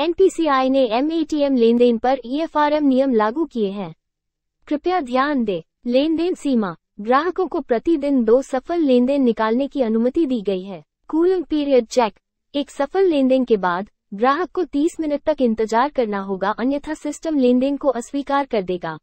NPCI ने एमएटीएम लेनदेन पर ईएफआरएम नियम लागू किए हैं कृपया ध्यान दें लेनदेन सीमा ग्राहकों को प्रतिदिन दो सफल लेनदेन निकालने की अनुमति दी गई है कूलिंग पीरियड चेक एक सफल लेनदेन के बाद ग्राहक को 30 मिनट तक इंतजार करना होगा अन्यथा सिस्टम लेनदेन को अस्वीकार कर देगा